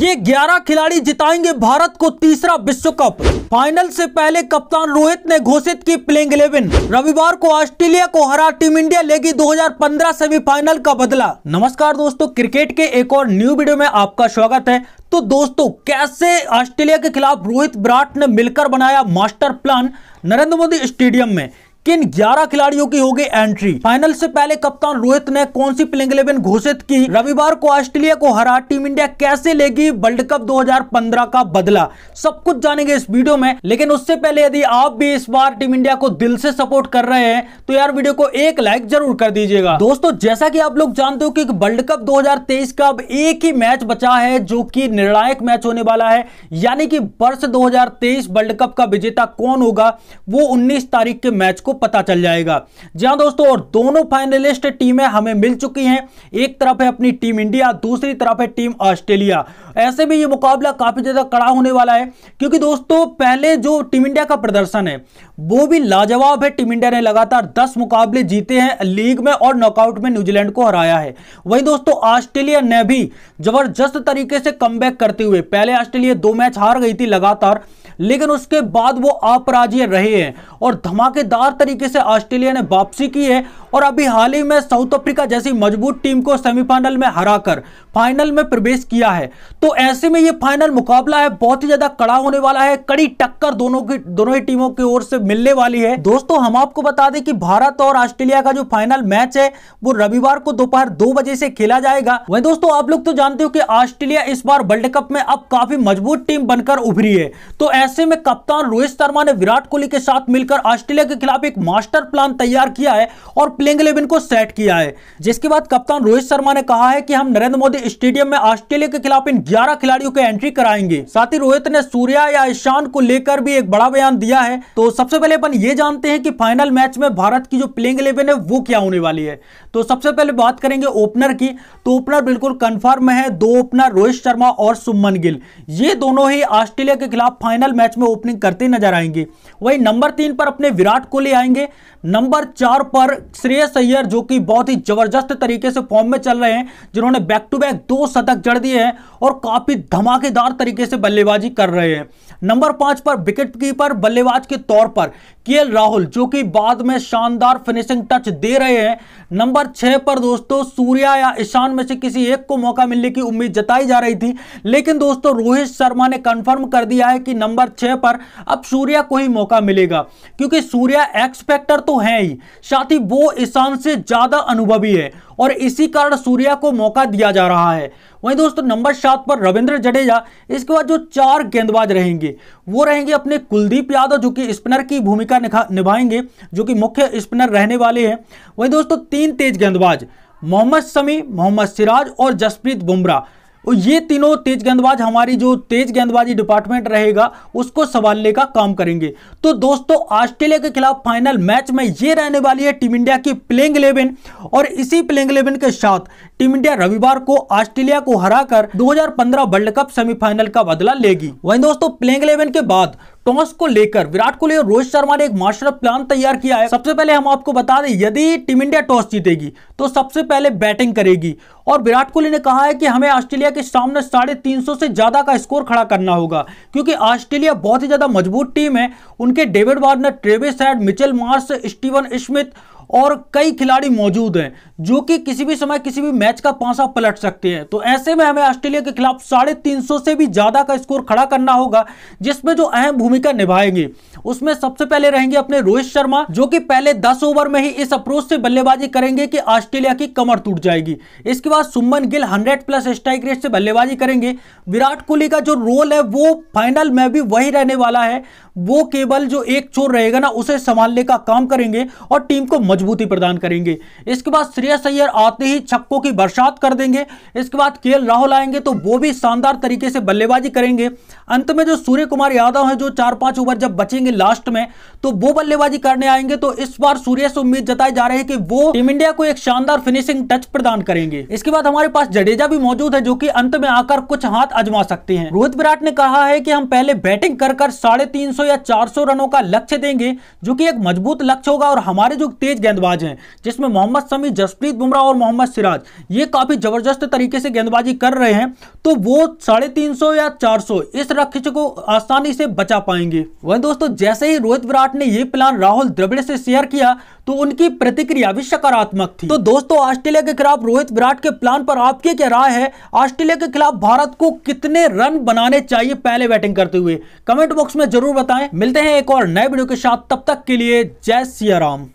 ये 11 खिलाड़ी जिताएंगे भारत को तीसरा विश्व कप फाइनल से पहले कप्तान रोहित ने घोषित की प्लेइंग इलेवन रविवार को ऑस्ट्रेलिया को हरा टीम इंडिया लेगी 2015 सेमीफाइनल का बदला नमस्कार दोस्तों क्रिकेट के एक और न्यू वीडियो में आपका स्वागत है तो दोस्तों कैसे ऑस्ट्रेलिया के खिलाफ रोहित विराट ने मिलकर बनाया master plan Narendra Modi stadium में किन 11 खिलाड़ियों की होगी एंट्री फाइनल से पहले कप्तान रोहित ने कौन सी प्लेइंग इलेवन घोषित की रविवार को ऑस्ट्रेलिया को हरा टीम इंडिया कैसे लेगी वर्ल्ड कप 2015 का बदला सब कुछ जानेंगे इस वीडियो में लेकिन उससे पहले यदि आप भी इस बार टीम इंडिया को दिल से सपोर्ट कर रहे हैं तो यार वीडियो को एक लाइक जरूर कर दीजिएगा दोस्तों जैसा की आप लोग जानते हो की वर्ल्ड कप दो का अब एक ही मैच बचा है जो की निर्णायक मैच होने वाला है यानी कि वर्ष दो वर्ल्ड कप का विजेता कौन होगा वो उन्नीस तारीख के मैच को आपको पता चल जाएगा जी हाँ दोस्तों और दोनों फाइनलिस्ट टीमें हमें मिल चुकी हैं एक तरफ है अपनी टीम इंडिया दूसरी तरफ है टीम ऑस्ट्रेलिया ऐसे में ये मुकाबला काफी ज्यादा कड़ा होने वाला है क्योंकि दोस्तों पहले जो टीम इंडिया का प्रदर्शन है वो भी लाजवाब है टीम इंडिया ने लगातार दस मुकाबले जीते हैं लीग में और नॉकआउट में न्यूजीलैंड को हराया है वहीं दोस्तों ऑस्ट्रेलिया ने भी जबरदस्त तरीके से कम करते हुए पहले ऑस्ट्रेलिया दो मैच हार गई थी लगातार लेकिन उसके बाद वो अपराजय रहे हैं और धमाकेदार तरीके से ऑस्ट्रेलिया ने वापसी की है और अभी हाल ही में साउथ अफ्रीका जैसी मजबूत टीम को सेमीफाइनल में हराकर फाइनल में प्रवेश किया है तो ऐसे में ये फाइनल मुकाबला है बहुत ही ज्यादा कड़ा होने वाला है कड़ी टक्कर दोनों की दोनों ही टीमों की ओर से मिलने वाली है दोस्तों हम आपको बता दें कि भारत और ऑस्ट्रेलिया का जो फाइनल मैच है वो रविवार को दोपहर दो बजे से खेला जाएगा वही दोस्तों आप लोग तो जानते हो कि ऑस्ट्रेलिया इस बार वर्ल्ड कप में अब काफी मजबूत टीम बनकर उभरी है तो ऐसे में कप्तान रोहित शर्मा ने विराट कोहली के साथ मिलकर ऑस्ट्रेलिया के खिलाफ एक मास्टर प्लान तैयार किया है और प्लेइंग इलेवन को सेट किया है जिसके बाद कप्तान रोहित शर्मा ने कहा है कि हम नरेंद्र मोदी स्टेडियम में ऑस्ट्रेलिया के खिलाफ इन ग्यारह खिलाड़ियों की एंट्री कराएंगे साथ ही रोहित ने सूर्या या ईशान को लेकर भी एक बड़ा बयान दिया है तो सबसे पहले अपन ये जानते हैं कि फाइनल मैच में भारत की जो प्लेइंग इलेवन है वो क्या होने वाली है तो सबसे पहले बात करेंगे ओपनर की तो ओपनर बिल्कुल कंफर्म है दो ओपनर रोहित शर्मा और सुमन गिल ये दोनों ही ऑस्ट्रेलिया के खिलाफ फाइनल मैच में ओपनिंग करते नजर आएंगे वही नंबर तीन पर अपने विराट कोहली आएंगे नंबर चार पर श्रेय सैयर जो कि बहुत ही जबरदस्त तरीके से फॉर्म में चल रहे हैं जिन्होंने बैक टू बैक दो शतक जड़ दिए हैं और काफी धमाकेदार तरीके से बल्लेबाजी कर रहे हैं नंबर पांच पर विकेट कीपर बल्लेबाज के तौर पर के राहुल जो कि बाद में शानदार फिनिशिंग टच दे रहे हैं नंबर नंबर छह पर दोस्तों सूर्या या ईशान में से किसी एक को मौका मिलने की उम्मीद जताई जा रही थी लेकिन दोस्तों रोहित शर्मा ने कंफर्म कर दिया है कि नंबर छह पर अब सूर्या को ही मौका मिलेगा क्योंकि सूर्या एक्सपेक्टर तो है ही साथ ही वो ईशान से ज्यादा अनुभवी है और इसी कारण सूर्या को मौका दिया जा रहा है वहीं दोस्तों नंबर सात पर रविंद्र जडेजा इसके बाद जो चार गेंदबाज रहेंगे वो रहेंगे अपने कुलदीप यादव जो कि स्पिनर की भूमिका निभाएंगे जो कि मुख्य स्पिनर रहने वाले हैं वहीं दोस्तों तीन तेज गेंदबाज मोहम्मद शमी मोहम्मद सिराज और जसप्रीत बुमराह और ये तीनों तेज गेंदबाज हमारी जो तेज गेंदबाजी डिपार्टमेंट रहेगा उसको संभालने का काम करेंगे तो दोस्तों ऑस्ट्रेलिया के खिलाफ फाइनल मैच में ये रहने वाली है टीम इंडिया की प्लेइंग इलेवन और इसी प्लेइंग इलेवन के साथ टीम इंडिया रविवार को ऑस्ट्रेलिया को हराकर 2015 वर्ल्ड कप सेमीफाइनल का बदला लेगी वही दोस्तों प्लेइंग इलेवन के बाद टॉस को लेकर विराट कोहली और रोहित शर्मा ने एक मास्टर प्लान तैयार किया है सबसे पहले हम आपको बता दें यदि टीम इंडिया टॉस जीतेगी तो सबसे पहले बैटिंग करेगी और विराट कोहली ने कहा है कि हमें ऑस्ट्रेलिया के सामने साढ़े तीन सौ से ज्यादा का स्कोर खड़ा करना होगा क्योंकि ऑस्ट्रेलिया बहुत ही ज्यादा मजबूत टीम है उनके David Warner Travis Mitchell Marsh Steven Smith और कई खिलाड़ी मौजूद हैं जो कि किसी भी समय किसी भी मैच का पांसा पलट सकते हैं तो ऐसे में हमें ऑस्ट्रेलिया के खिलाफ साढ़े तीन सौ से भी ज़्यादा का स्कोर खड़ा करना होगा जिसमें जो अहम भूमिका निभाएंगे उसमें सबसे पहले रहेंगे अपने रोहित शर्मा जो कि पहले दस ओवर में ही इस अप्रोच से बल्लेबाजी करेंगे कि ऑस्ट्रेलिया की कमर टूट जाएगी इसके बाद Shubman Gill hundred plus strike rate से बल्लेबाजी करेंगे विराट कोहली का जो रोल है वो फाइनल में भी वही रहने वाला है वो केवल जो एक चोर रहेगा ना उसे संभालने का काम करेंगे और टीम को मजबूत मजबूती प्रदान करेंगे इसके बाद श्रेय सैयर आते ही छक्कों की बरसात कर देंगे इसके बाद के राहुल आएंगे तो वो भी शानदार तरीके से बल्लेबाजी करेंगे अंत में जो सूर्य कुमार यादव हैं जो चार पांच ओवर जब बचेंगे लास्ट में तो वो बल्लेबाजी करने आएंगे तो इस बार सूर्य से उम्मीद जताई जा रही है कि वो टीम इंडिया को एक शानदार फिनिशिंग टच प्रदान करेंगे इसके बाद हमारे पास जडेजा भी मौजूद है जो की अंत में आकर कुछ हाथ अजमा सकते हैं रोहित विराट ने कहा है की हम पहले बैटिंग कर साढ़े तीन या चार रनों का लक्ष्य देंगे जो की एक मजबूत लक्ष्य होगा और हमारे जो तेज गेंदबाज हैं जिसमें मोहम्मद समी जसप्रीत बुमराह और मोहम्मद सिराज ये काफ़ी ज़बरदस्त तरीके से गेंदबाजी कर रहे हैं तो वो साढ़े तीन सौ या चार सौ इस रक्ष को आसानी से बचा पाएंगे वहीं दोस्तों जैसे ही रोहित विराट ने ये प्लान राहुल द्रविड़ से शेयर किया तो उनकी प्रतिक्रिया भी सकारात्मक थी तो दोस्तों ऑस्ट्रेलिया के खिलाफ रोहित विराट के प्लान पर आपकी क्या राय है ऑस्ट्रेलिया के खिलाफ भारत को कितने रन बनाने चाहिए पहले बैटिंग करते हुए कमेंट बॉक्स में जरूर बताएं मिलते हैं एक और नए वीडियो के साथ तब तक के लिए जय सिया